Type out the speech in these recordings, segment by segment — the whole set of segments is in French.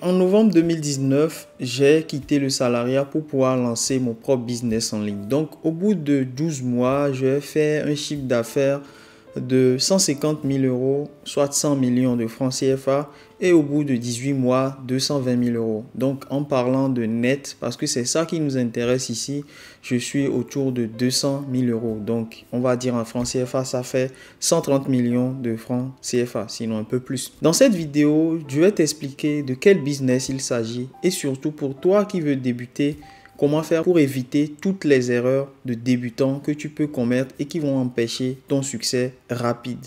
En novembre 2019, j'ai quitté le salariat pour pouvoir lancer mon propre business en ligne. Donc au bout de 12 mois, j'ai fait un chiffre d'affaires de 150 000 euros, soit 100 millions de francs CFA, et au bout de 18 mois, 220 000 euros. Donc en parlant de net, parce que c'est ça qui nous intéresse ici, je suis autour de 200 000 euros. Donc on va dire en francs CFA, ça fait 130 millions de francs CFA, sinon un peu plus. Dans cette vidéo, je vais t'expliquer de quel business il s'agit, et surtout pour toi qui veux débuter Comment faire pour éviter toutes les erreurs de débutants que tu peux commettre et qui vont empêcher ton succès rapide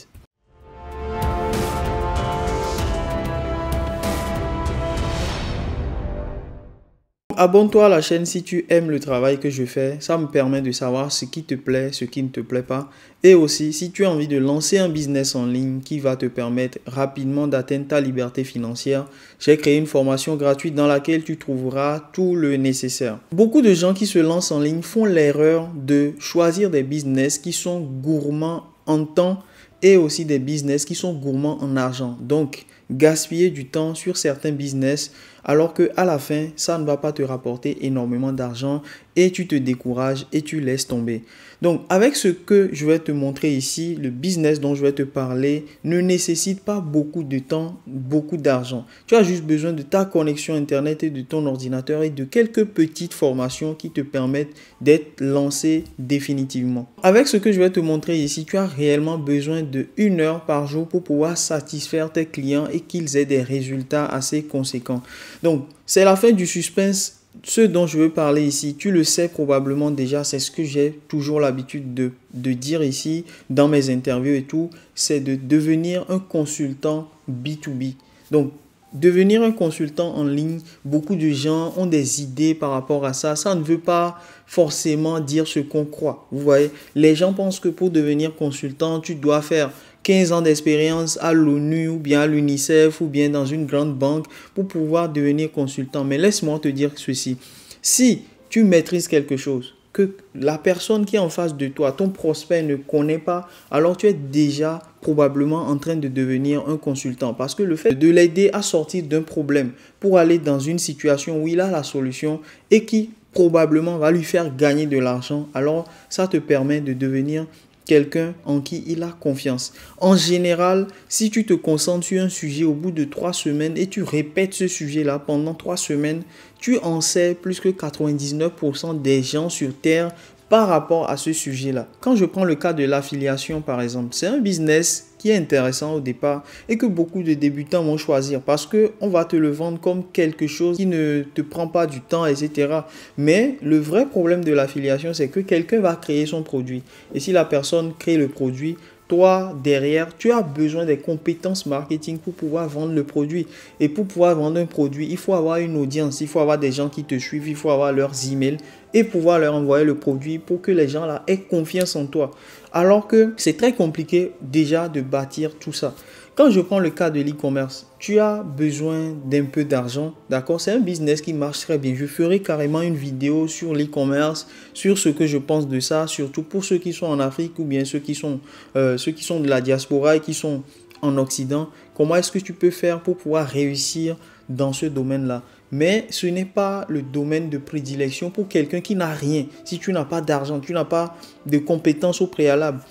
Abonne-toi à la chaîne si tu aimes le travail que je fais. Ça me permet de savoir ce qui te plaît, ce qui ne te plaît pas. Et aussi, si tu as envie de lancer un business en ligne qui va te permettre rapidement d'atteindre ta liberté financière, j'ai créé une formation gratuite dans laquelle tu trouveras tout le nécessaire. Beaucoup de gens qui se lancent en ligne font l'erreur de choisir des business qui sont gourmands en temps et aussi des business qui sont gourmands en argent. Donc, gaspiller du temps sur certains business alors que à la fin, ça ne va pas te rapporter énormément d'argent et tu te décourages et tu laisses tomber. Donc, avec ce que je vais te montrer ici, le business dont je vais te parler ne nécessite pas beaucoup de temps, beaucoup d'argent. Tu as juste besoin de ta connexion internet et de ton ordinateur et de quelques petites formations qui te permettent d'être lancé définitivement. Avec ce que je vais te montrer ici, tu as réellement besoin de une heure par jour pour pouvoir satisfaire tes clients et qu'ils aient des résultats assez conséquents. Donc, c'est la fin du suspense. Ce dont je veux parler ici, tu le sais probablement déjà, c'est ce que j'ai toujours l'habitude de, de dire ici dans mes interviews et tout, c'est de devenir un consultant B2B. Donc, Devenir un consultant en ligne, beaucoup de gens ont des idées par rapport à ça. Ça ne veut pas forcément dire ce qu'on croit. Vous voyez, les gens pensent que pour devenir consultant, tu dois faire 15 ans d'expérience à l'ONU ou bien à l'UNICEF ou bien dans une grande banque pour pouvoir devenir consultant. Mais laisse-moi te dire ceci. Si tu maîtrises quelque chose, que la personne qui est en face de toi, ton prospect ne connaît pas, alors tu es déjà probablement en train de devenir un consultant. Parce que le fait de l'aider à sortir d'un problème pour aller dans une situation où il a la solution et qui probablement va lui faire gagner de l'argent, alors ça te permet de devenir quelqu'un en qui il a confiance. En général, si tu te concentres sur un sujet au bout de trois semaines et tu répètes ce sujet-là pendant trois semaines, tu en sais plus que 99% des gens sur Terre par rapport à ce sujet-là. Quand je prends le cas de l'affiliation, par exemple, c'est un business qui est intéressant au départ et que beaucoup de débutants vont choisir parce que on va te le vendre comme quelque chose qui ne te prend pas du temps, etc. Mais le vrai problème de l'affiliation, c'est que quelqu'un va créer son produit. Et si la personne crée le produit, toi, derrière, tu as besoin des compétences marketing pour pouvoir vendre le produit. Et pour pouvoir vendre un produit, il faut avoir une audience, il faut avoir des gens qui te suivent, il faut avoir leurs emails et pouvoir leur envoyer le produit pour que les gens là aient confiance en toi. Alors que c'est très compliqué déjà de bâtir tout ça. Quand je prends le cas de l'e-commerce, tu as besoin d'un peu d'argent, d'accord C'est un business qui marche très bien. Je ferai carrément une vidéo sur l'e-commerce, sur ce que je pense de ça, surtout pour ceux qui sont en Afrique ou bien ceux qui sont, euh, ceux qui sont de la diaspora et qui sont en Occident. Comment est-ce que tu peux faire pour pouvoir réussir dans ce domaine-là mais ce n'est pas le domaine de prédilection pour quelqu'un qui n'a rien. Si tu n'as pas d'argent, tu n'as pas de compétences au préalable,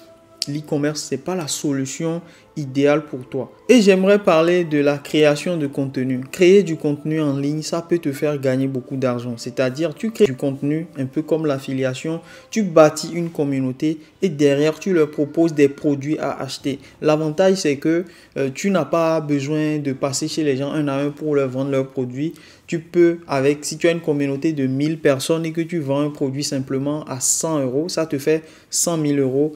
l'e-commerce, ce n'est pas la solution idéale pour toi. Et j'aimerais parler de la création de contenu. Créer du contenu en ligne, ça peut te faire gagner beaucoup d'argent. C'est-à-dire, tu crées du contenu, un peu comme l'affiliation, tu bâtis une communauté et derrière, tu leur proposes des produits à acheter. L'avantage, c'est que euh, tu n'as pas besoin de passer chez les gens un à un pour leur vendre leurs produits. Tu peux, avec, si tu as une communauté de 1000 personnes et que tu vends un produit simplement à 100 euros, ça te fait 100 000 euros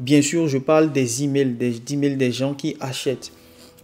Bien sûr, je parle des emails, des emails des gens qui achètent.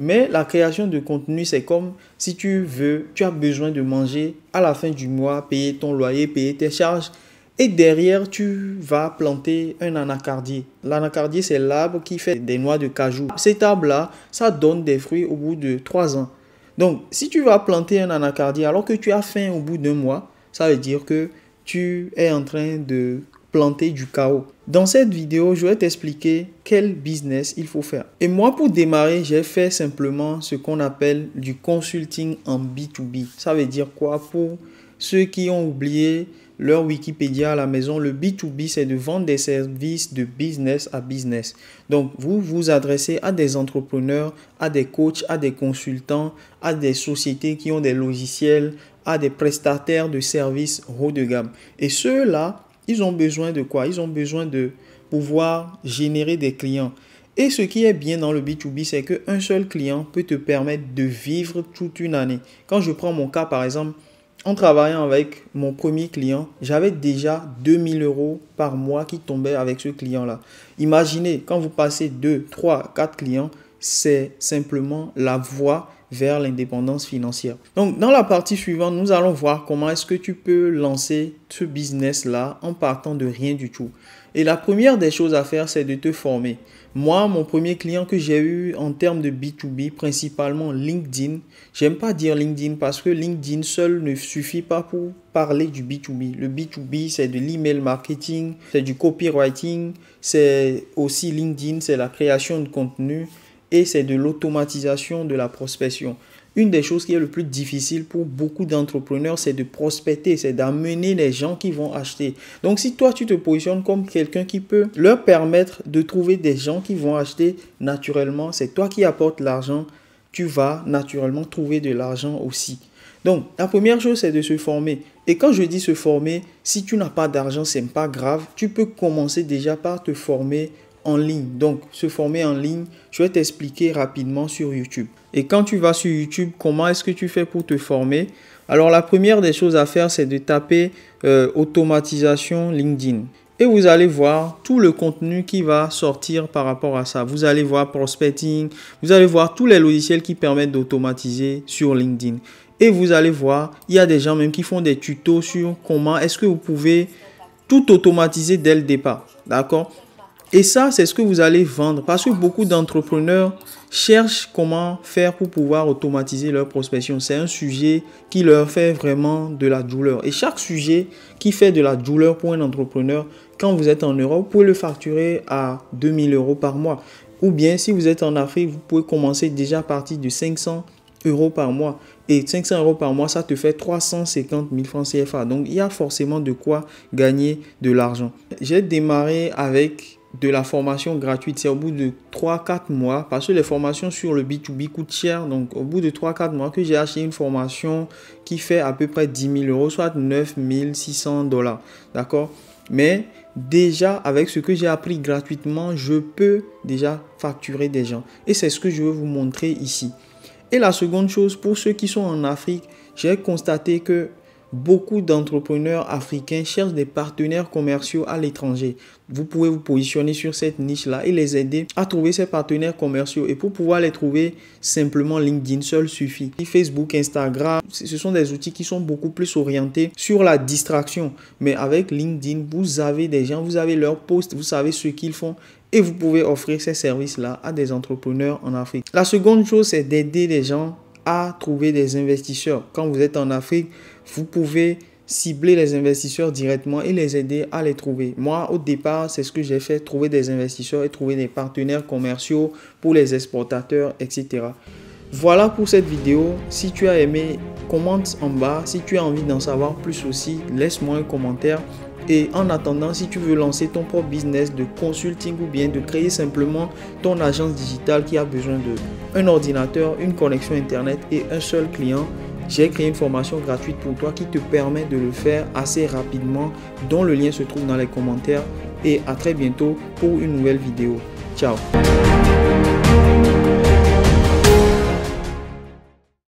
Mais la création de contenu, c'est comme si tu veux, tu as besoin de manger à la fin du mois, payer ton loyer, payer tes charges. Et derrière, tu vas planter un anacardier. L'anacardier, c'est l'arbre qui fait des noix de cajou. Cet arbre-là, ça donne des fruits au bout de trois ans. Donc, si tu vas planter un anacardier alors que tu as faim au bout d'un mois, ça veut dire que tu es en train de planter du chaos. Dans cette vidéo, je vais t'expliquer quel business il faut faire. Et moi, pour démarrer, j'ai fait simplement ce qu'on appelle du consulting en B2B. Ça veut dire quoi pour ceux qui ont oublié leur Wikipédia à la maison, le B2B, c'est de vendre des services de business à business. Donc, vous vous adressez à des entrepreneurs, à des coachs, à des consultants, à des sociétés qui ont des logiciels, à des prestataires de services haut de gamme. Et ceux-là, ils ont besoin de quoi Ils ont besoin de pouvoir générer des clients. Et ce qui est bien dans le B2B, c'est qu'un seul client peut te permettre de vivre toute une année. Quand je prends mon cas, par exemple, en travaillant avec mon premier client, j'avais déjà 2000 euros par mois qui tombaient avec ce client-là. Imaginez, quand vous passez 2, 3, 4 clients, c'est simplement la voie vers l'indépendance financière. Donc, dans la partie suivante, nous allons voir comment est-ce que tu peux lancer ce business-là en partant de rien du tout. Et la première des choses à faire, c'est de te former. Moi, mon premier client que j'ai eu en termes de B2B, principalement LinkedIn, j'aime pas dire LinkedIn parce que LinkedIn seul ne suffit pas pour parler du B2B. Le B2B, c'est de l'email marketing, c'est du copywriting, c'est aussi LinkedIn, c'est la création de contenu, et c'est de l'automatisation de la prospection. Une des choses qui est le plus difficile pour beaucoup d'entrepreneurs, c'est de prospecter, c'est d'amener les gens qui vont acheter. Donc si toi tu te positionnes comme quelqu'un qui peut leur permettre de trouver des gens qui vont acheter naturellement, c'est toi qui apportes l'argent, tu vas naturellement trouver de l'argent aussi. Donc la première chose c'est de se former. Et quand je dis se former, si tu n'as pas d'argent, ce n'est pas grave, tu peux commencer déjà par te former ligne. Donc, se former en ligne, je vais t'expliquer rapidement sur YouTube. Et quand tu vas sur YouTube, comment est-ce que tu fais pour te former Alors, la première des choses à faire, c'est de taper euh, automatisation LinkedIn. Et vous allez voir tout le contenu qui va sortir par rapport à ça. Vous allez voir prospecting, vous allez voir tous les logiciels qui permettent d'automatiser sur LinkedIn. Et vous allez voir, il y a des gens même qui font des tutos sur comment est-ce que vous pouvez tout automatiser dès le départ. D'accord et ça, c'est ce que vous allez vendre parce que beaucoup d'entrepreneurs cherchent comment faire pour pouvoir automatiser leur prospection. C'est un sujet qui leur fait vraiment de la douleur. Et chaque sujet qui fait de la douleur pour un entrepreneur, quand vous êtes en Europe, vous pouvez le facturer à 2000 euros par mois. Ou bien si vous êtes en Afrique, vous pouvez commencer déjà à partir de 500 euros par mois. Et 500 euros par mois, ça te fait 350 000 francs CFA. Donc il y a forcément de quoi gagner de l'argent. J'ai démarré avec de la formation gratuite, c'est au bout de 3-4 mois, parce que les formations sur le B2B coûtent cher, donc au bout de 3-4 mois que j'ai acheté une formation qui fait à peu près 10 000 euros, soit 9 600 dollars, d'accord Mais déjà, avec ce que j'ai appris gratuitement, je peux déjà facturer des gens. Et c'est ce que je veux vous montrer ici. Et la seconde chose, pour ceux qui sont en Afrique, j'ai constaté que Beaucoup d'entrepreneurs africains cherchent des partenaires commerciaux à l'étranger. Vous pouvez vous positionner sur cette niche-là et les aider à trouver ces partenaires commerciaux. Et pour pouvoir les trouver, simplement LinkedIn seul suffit. Facebook, Instagram, ce sont des outils qui sont beaucoup plus orientés sur la distraction. Mais avec LinkedIn, vous avez des gens, vous avez leurs posts, vous savez ce qu'ils font et vous pouvez offrir ces services-là à des entrepreneurs en Afrique. La seconde chose, c'est d'aider les gens trouver des investisseurs. Quand vous êtes en Afrique, vous pouvez cibler les investisseurs directement et les aider à les trouver. Moi, au départ, c'est ce que j'ai fait, trouver des investisseurs et trouver des partenaires commerciaux pour les exportateurs, etc. Voilà pour cette vidéo. Si tu as aimé, commente en bas. Si tu as envie d'en savoir plus aussi, laisse-moi un commentaire. Et en attendant, si tu veux lancer ton propre business de consulting ou bien de créer simplement ton agence digitale qui a besoin d'un ordinateur, une connexion internet et un seul client, j'ai créé une formation gratuite pour toi qui te permet de le faire assez rapidement, dont le lien se trouve dans les commentaires. Et à très bientôt pour une nouvelle vidéo. Ciao